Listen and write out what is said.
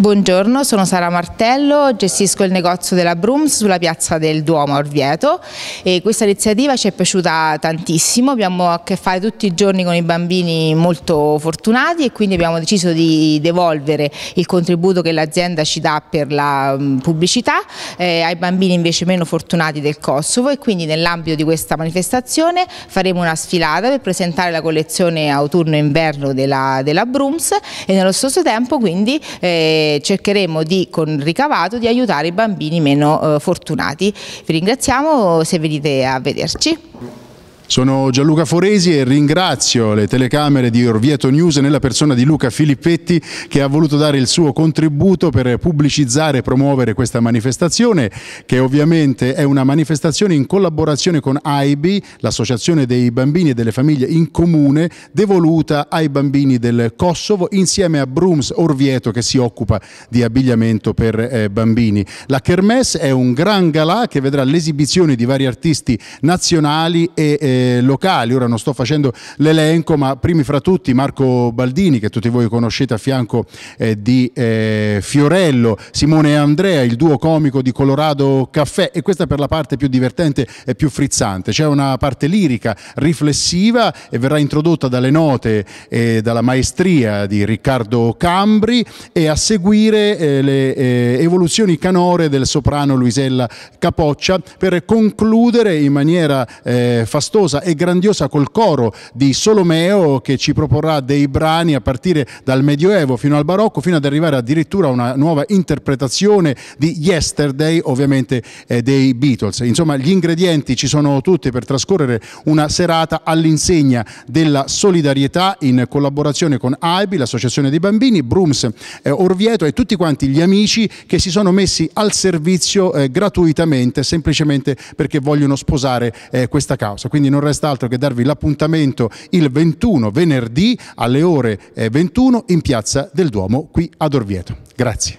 Buongiorno, sono Sara Martello, gestisco il negozio della Brooms sulla piazza del Duomo a Orvieto e questa iniziativa ci è piaciuta tantissimo, abbiamo a che fare tutti i giorni con i bambini molto fortunati e quindi abbiamo deciso di devolvere il contributo che l'azienda ci dà per la mm, pubblicità eh, ai bambini invece meno fortunati del Kosovo e quindi nell'ambito di questa manifestazione faremo una sfilata per presentare la collezione autunno-inverno della, della Brooms e nello stesso tempo quindi eh, cercheremo di, con ricavato di aiutare i bambini meno eh, fortunati. Vi ringraziamo se venite a vederci. Sono Gianluca Foresi e ringrazio le telecamere di Orvieto News nella persona di Luca Filippetti che ha voluto dare il suo contributo per pubblicizzare e promuovere questa manifestazione che ovviamente è una manifestazione in collaborazione con AIBI, l'associazione dei bambini e delle famiglie in comune devoluta ai bambini del Kosovo insieme a Brooms Orvieto che si occupa di abbigliamento per eh, bambini. La Kermesse è un gran galà che vedrà l'esibizione di vari artisti nazionali e eh, locali. Ora non sto facendo l'elenco, ma primi fra tutti Marco Baldini, che tutti voi conoscete a fianco eh, di eh, Fiorello, Simone e Andrea, il duo comico di Colorado Caffè. E questa è per la parte più divertente e più frizzante. C'è una parte lirica, riflessiva e verrà introdotta dalle note e dalla maestria di Riccardo Cambri e a seguire eh, le eh, evoluzioni canore del soprano Luisella Capoccia per concludere in maniera eh, fastosa maestosa e grandiosa col coro di Solomeo che ci proporrà dei brani a partire dal Medioevo fino al Barocco, fino ad arrivare addirittura a una nuova interpretazione di Yesterday, ovviamente eh, dei Beatles. Insomma, gli ingredienti ci sono tutti per trascorrere una serata all'insegna della solidarietà in collaborazione con AIBI, l'associazione dei bambini, Brooms eh, Orvieto e tutti quanti gli amici che si sono messi al servizio eh, gratuitamente, semplicemente perché vogliono sposare eh, questa causa. Quindi non resta altro che darvi l'appuntamento il 21 venerdì alle ore 21 eh, in piazza del Duomo qui ad Orvieto. Grazie.